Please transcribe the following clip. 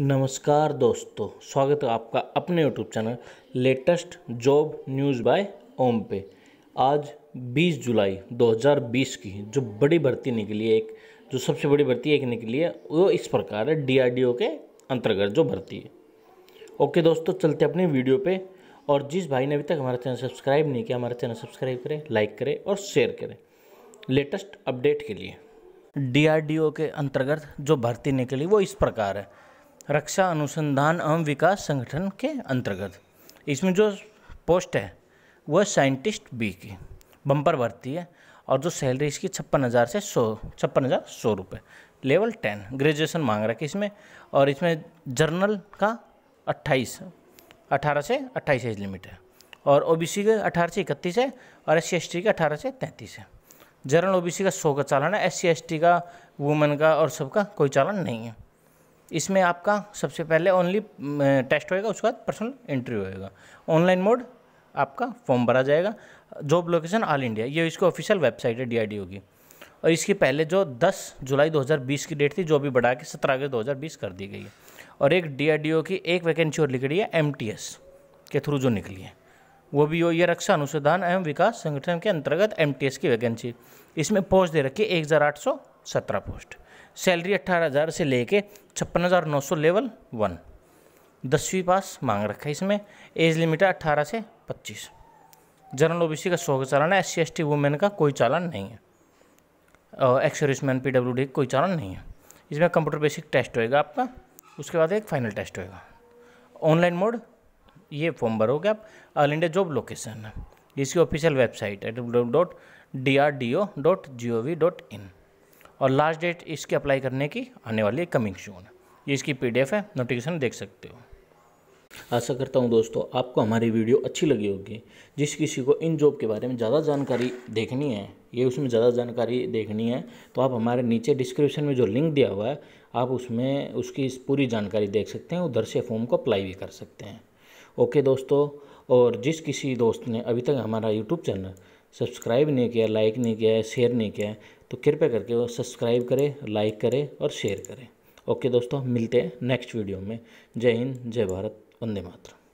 नमस्कार दोस्तों स्वागत है आपका अपने YouTube channel latest job news by Om पे आज 20 जुलाई 2020 की जो बड़ी भर्ती निकली है एक जो सबसे बड़ी भर्ती एक निकली है वो इस प्रकार है डीआरडीओ के अंतर्गत जो भर्ती है ओके दोस्तों चलते अपने वीडियो पे और जिस भाई ने अभी तक हमारा चैनल सब्सक्राइब नहीं किया हमारा चैनल सब्सक्राइब करें लाइक करें और शेयर करें लेटेस्ट अपडेट के लिए डी के अंतर्गत जो भर्ती निकली वो इस प्रकार है रक्षा अनुसंधान एवं विकास संगठन के अंतर्गत इसमें जो पोस्ट है वह साइंटिस्ट बी की बम्पर भर्ती है और जो सैलरी इसकी छप्पन हज़ार से सौ छप्पन हज़ार सौ रुपये लेवल टेन ग्रेजुएशन मांग रहा है इसमें और इसमें जर्नल का अट्ठाईस अठारह से अट्ठाईस एज लिमिट है और ओबीसी के अठारह से इकतीस है और एस सी के अठारह से तैंतीस है जर्नल ओबीसी का सौ का चालान है एस सी का वुमेन का और सबका कोई चालान नहीं है इसमें आपका सबसे पहले ओनली टेस्ट होएगा उसके बाद पर्सनल इंटरव्यू होएगा ऑनलाइन मोड आपका फॉर्म भरा जाएगा जॉब लोकेशन ऑल इंडिया ये इसकी ऑफिशियल वेबसाइट है डीआरडीओ की और इसकी पहले जो 10 जुलाई 2020 की डेट थी जो भी बढ़ा के सत्रह अगस्त 2020 कर दी गई है और एक डी की एक वैकेंसी और निकली है एम के थ्रू जो निकली है वो भी हो ये रक्षा अनुसंधान एवं विकास संगठन के अंतर्गत एम की वैकेंसी इसमें पोस्ट दे रखी है एक हज़ार आठ सौ सत्रह पोस्ट सैलरी अट्ठारह हज़ार से लेके छप्पन हज़ार नौ सौ लेवल वन दसवीं पास मांग रखा है इसमें एज लिमिट है अट्ठारह से पच्चीस जनरल सी का सौ का चालान है S C S T women का कोई चालान नहीं है एक्स पी डब्ल्यू डी कोई चालान नहीं है इसमें कंप्यूटर बेसिक टेस्ट होएगा आपका उसके बाद एक फाइनल टेस्ट होएगा ऑनलाइन मोड ये फॉर्म भरोगे आप ऑल इंडिया जॉब लोकेशन है इसकी ऑफिशियल वेबसाइट है W W dot D R D O dot G O V dot in और लास्ट डेट इसके अप्लाई करने की आने वाली है कमिंग शून ये इसकी पी है नोटिफिकेशन देख सकते हो आशा करता हूँ दोस्तों आपको हमारी वीडियो अच्छी लगी होगी जिस किसी को इन जॉब के बारे में ज़्यादा जानकारी देखनी है ये उसमें ज़्यादा जानकारी देखनी है तो आप हमारे नीचे डिस्क्रिप्शन में जो लिंक दिया हुआ है आप उसमें उसकी पूरी जानकारी देख सकते हैं उधर से फॉर्म को अप्लाई भी कर सकते हैं ओके दोस्तों और जिस किसी दोस्त ने अभी तक हमारा यूट्यूब चैनल सब्सक्राइब नहीं किया लाइक नहीं किया शेयर नहीं किया है तो कृपया करके सब्सक्राइब करें लाइक करें और शेयर करें ओके दोस्तों मिलते हैं नेक्स्ट वीडियो में जय हिंद जय भारत वंदे मातरम